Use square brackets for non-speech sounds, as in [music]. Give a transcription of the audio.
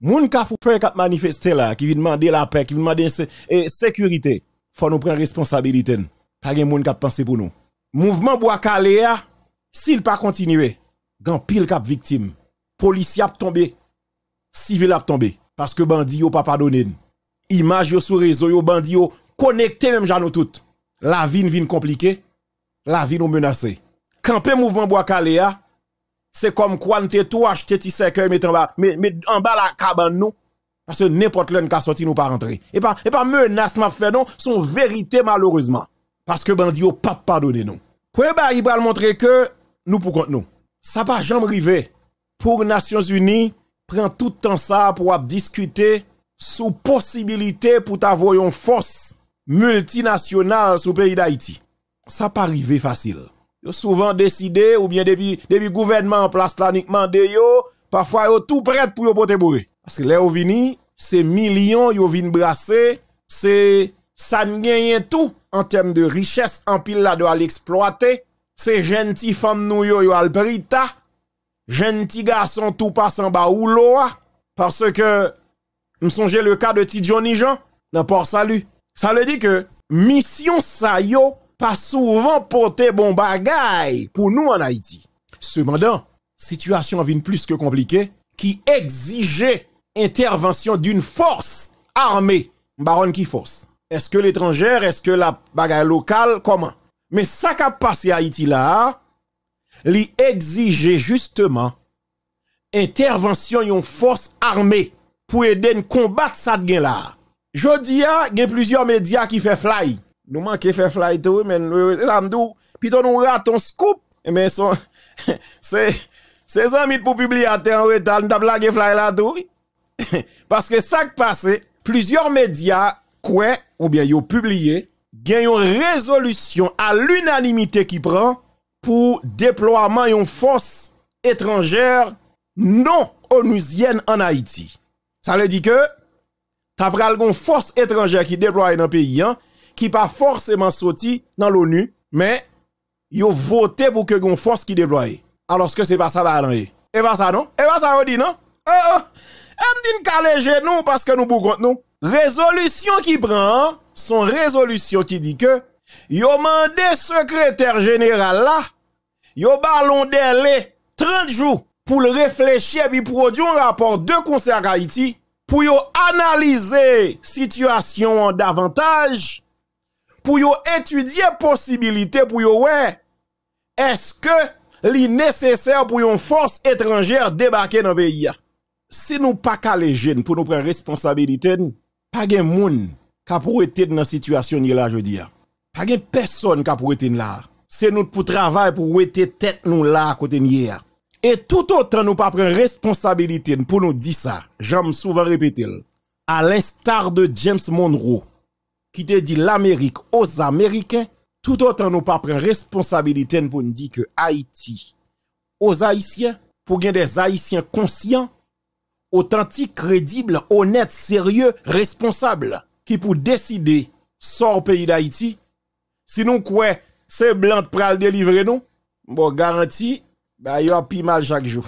Moun ka foufer kap manifester là, qui vient demander la paix, qui vient demander la eh, sécurité, faut nous prendre responsabilité. Pas de moun kap penser pour nous. Mouvement bois caléa, s'il pas continuer, grand pile kap victime. Policier tombés, tombé, civil ap tombés, parce que bandi yo pas pardonné. Image yo sur réseau yo bandi yo connecté même jano tout. La vie vient compliquée, la vie nous menacée. Camper mouvement bois caléa, c'est comme quoi tu tout acheté ti cercueil mettre en bas mais en bas la cabane parce que n'importe l'un qui sorti nous pas rentrer et pas et pas menace m'a fait non son vérité malheureusement parce que bandi au pas pardonner nous Pourquoi bah il va montrer que nous pour contre nous ça pas jamais arrivé pour Nations Unies prend tout le temps ça pour discuter sous possibilité pour avoir une force multinationale le pays d'Haïti ça pas arrivé facile Yo souvent décidé, ou bien depuis, depuis gouvernement en place là, uniquement de yo, parfois yo tout prêt pour yo porter bourré. Parce que là, yo vini, c'est millions yo vinn brasser, c'est, ça gagne tout en termes de richesse, en pile là, de à l'exploiter. C'est gentil femme nous yo, yo al Gentil garçon tout passe en bas ou loa. Parce que, me songer le cas de Johnny Jean, dans Port Salut. Ça veut dire que, mission ça yo, pas souvent porter bon bagay pour nous en Haïti. Cependant, situation vient plus que compliquée qui exigeait intervention d'une force armée. Baron qui force. Est-ce que l'étrangère, est-ce que la bagaille locale, comment? Mais ça qu'a passé à Haïti là, il exigeait justement intervention d'une force armée pour aider à combattre ça de là. Jodia, il y a plusieurs médias qui fait fly nous manquons faire fly tout, mais e ça me e dit, plutôt nous ratons scoop, e mais son, c'est, [laughs] c'est amis pour publier à terre en retard, nous fly là tout. Parce que [laughs] ça qui passe, plusieurs médias, quoi, ou bien ils ont publié, gagnent une résolution à l'unanimité qui prend pour déploiement d'une force étrangère non onusienne en Haïti. Ça veut dire que, t'as pris une force étrangère qui déploie dans le pays, hein, qui pas forcément sorti dans l'ONU, mais ils ont voté pour que une force qui déploie. Alors que c'est pas ça va Et pas ça non? Et pas ça on dit non? Oh, me dit nous parce que nous bougons nous. Résolution qui prend, son résolution qui dit que yo mandé secrétaire général là, yo ballon délai 30 jours pour réfléchir et produire un rapport de concert à Haïti pour analyser situation davantage pour étudier possibilité pour ouais est-ce que li nécessaire pour une force étrangère débarquer dans le pays si nous pas les jeunes pour nous prendre responsabilité pas de monde qui pour être dans situation là je dis pas de personne qui pour être là c'est nous pour travail pour être tête nous là côté hier et tout autant nous pas prendre responsabilité pour nous dire ça j'aime souvent répéter à l'instar de James Monroe qui te dit l'Amérique aux Américains, tout autant nous pas prendre responsabilité pour nous dire que Haïti aux Haïtiens, pour gagner des Haïtiens conscients, authentiques, crédibles, honnêtes, sérieux, responsables, qui pour décider sort pays d'Haïti, sinon quoi, c'est blanc pral délivrer nous, bon garantie, bah y a pi mal chaque jour.